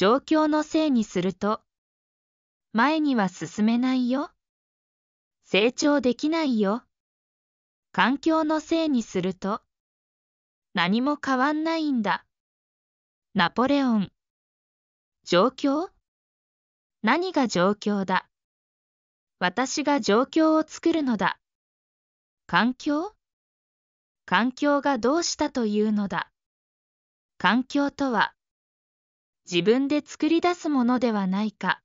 状況のせいにすると、前には進めないよ。成長できないよ。環境のせいにすると、何も変わんないんだ。ナポレオン。状況何が状況だ私が状況を作るのだ。環境環境がどうしたというのだ。環境とは、自分で作り出すものではないか。